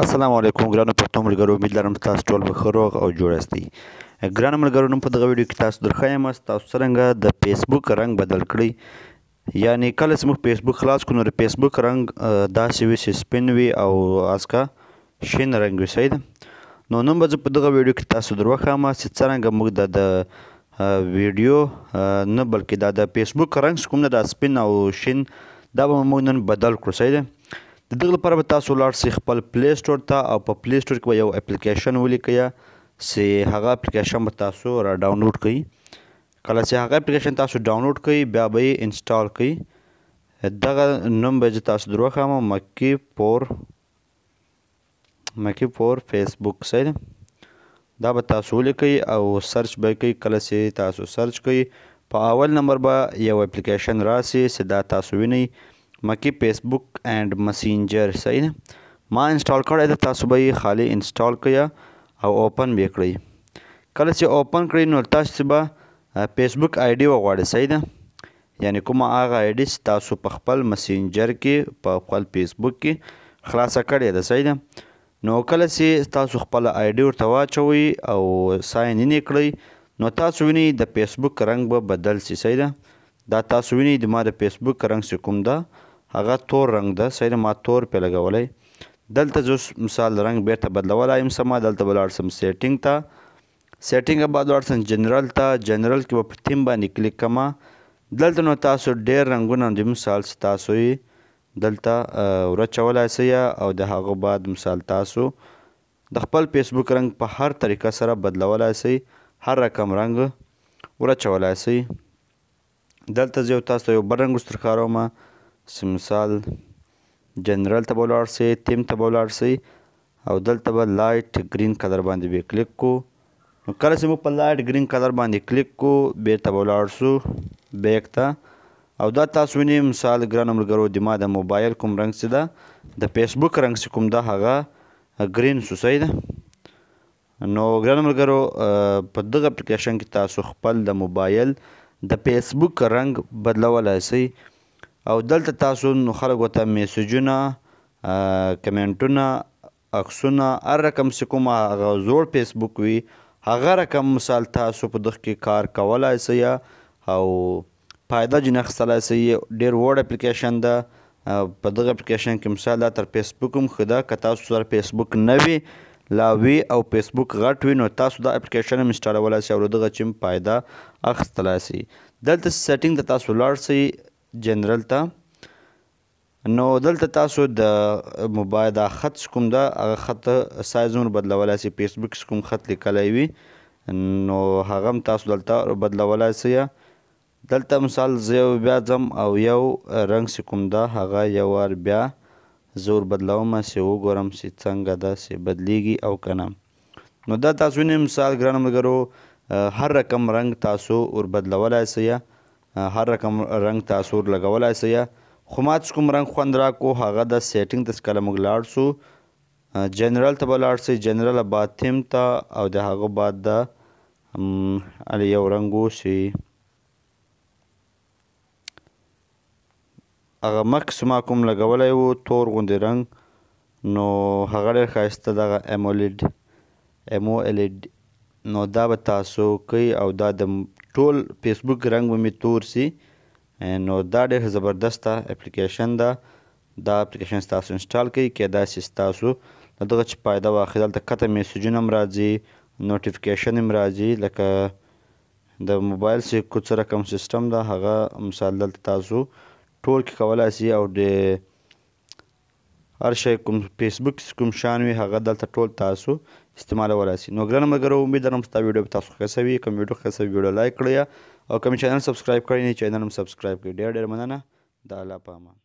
السلام علیکم ګرانو پښتو ملګرو امید لرم تاسو ټول به خروغ او جوړ یاستئ ګرانو ملګرو نن په دغه ویډیو کې تاسو درخوایم تاسو څنګه د فیسبوک رنگ بدل کړئ یعنی کله چې موږ فیسبوک خلاص کړو نو فیسبوک رنگ داسې وي چې سپین وي او اسکا شین رنگ وي صحیح ده نو نن به په دغه ویډیو کې تاسو درخوایم چې څنګه موږ د ویډیو نه بلکې دا د فیسبوک رنگ کوم نه د سپین او شین دا به موږ نن بدل کړو صحیح ده د دغه لپاره به تاسو لاړ سئ خپل پلی سٹور ته او په پلی سٹور کې به یو اپلیکیشن ولیکئ چې هغه اپلیکیشن به تاسو را ډاونلوډ کړئ کله چې هغه اپلیکیشن تاسو ډاونلوډ کړئ بیا به یې انسټال کړئ دغه نوم به زه تاسو دروغ هم مکی پور مکی پور فیسبوک صحیح ده دا به تاسو ولیکئ او سرچ به کوئ کله چې تاسو سرچ کوئ په اول نمبر به یو اپلیکیشن راسي چې دا تاسو وینئ مکی فیسبوک اینډ مسینجر صحیح ده ما انسټال کړی ده تاسو به یې خالی انسټال کړئ او اوپن به کړئ کله چې اوپن کړئ نو تاسو به فیسبوک آی ډي وغواړئ صحیح ده یعنی کومه هغه آی ډي تاسو په خپل مسینجر کې په خپل فیسبوک کې خلاصه کړې ده صحیح ده نو کله چې تاسو خپل آی ډي ورته واچوئ او ساين ان کړئ نو تاسو ویني د فیسبوک رنگ به بدل شي صحیح ده دا تاسو ویني د ما د فیسبوک رنگ څخه کوم ده هغه تور رنگ ده صحیح ما تور په لګولې دلته جو مثال رنگ بیرته بدلولای هم سما دلته بلار سم سیټینګ ته سیټینګ بعد ورسن جنرال ته جنرال کې په تیم باندې کلیک کما دلته نو تاسو ډیر رنگونه د مثال تاسو یې دلته ورچولای سي او د هغه بعد مثال تاسو د خپل فیسبوک رنگ په هر طریقه سره بدلولای سي هر رقم رنگ ورچولای سي دلته زه تاسو یو برنګ سترخارومه مثال جنرال ته به ولاړ سئ تیم ته به ولاړ سئ او دلته به لایټ ګرین کلر باندې به کلیک کو نو کله چې موږ په لایټ ګرین کلر باندې کلیک کو بیرته به ولاړ سو بیک ته او دا تاسو وینئ مثال ګران ملګرو د ما د موبایل کوم رنګ چې ده د فیسبوک رنګ چې کوم ده هغه ګرین سوسی ده نو ګران ملګرو په دغه اپلیکیشن کې تاسو خپل د موبایل د فیسبوک رنګ بدلولای سئ او دلته تاسو نو خلک وته میسجونه کمنټونه عکسونه هر رقم چې کوم هغه زوړ فیسبوک وي هغه رقم مثال تاسو په دغه کې کار کولای سي او فائدہ جن اخستلای سي ډیر وړ اپلیکیشن ده په دغه اپلیکیشن کې مثال دا تر فیسبوک هم خدا کتا سره فیسبوک نه وي لا وی او فیسبوک غټ وي نو تاسو دا اپلیکیشن هم انسټالولای شئ او دغه چم فائدہ اخستلای شئ دلته سیټینګ ته تاسو لاړ شئ جنرال ته نو دلته تاسو د موبایل د خط کوم دا هغه خط سایزونه بدلولای شئ فیسبوک کوم خط لیکلای وي نو هغه تاسو دلته بدلولای شئ دلته مثال زه بیا ځم او یو رنگ کوم دا هغه یو ور بیا زور بدلوم چې وګورم چې څنګه دا چې بدلیږي او کنه نو دا تاسو نه مثال ګرانم لګرو هر رقم رنگ تاسو ور بدلولای سئ هر رقم رنگ تاسور لګولای سئ خو ما چې کوم رنګ خوند راکو هغه د سیټینګ ته کله موږ لاړ سو جنرال ته به لاړ سئ جنرال بعد تیم ته او د هغه بعد د ال یو رنګ وسي هغه مکس ما کوم لګولی وو تور غوندې رنګ نو هغه ډېر ښایسته دغه امولید امو الید نو دا به تاسو کوي او دا د ټول فیسبوک رنګ به مې تور سي نو دا ډېر زبردسته اپلیکیشن ده دا اپلیکیشن تاسو انسټال کړئ کېدای شي تاسو دغه چې پایده واخلي دلته کته میسیجونه هم راځي نوټیفیکیشن هم راځي لکه د موبایل سي کوم څه رقم سیستم ده هغه مثال دلته تاسو ټول کې کولای سي او د هر شی کوم فیسبوک کوم شان وي هغه دلته ټول تاسو استعمالولای شئ نو ګران مګر امید لرم ستاسو ویډیو به تاسو ښه سوي کوم ویډیو ښه سوي ویډیو لایک کړئ او کوم چینل سبسکرایب کړئ نه چینل هم سبسکرایب کړئ ډېر ډېر مننه د الله پامان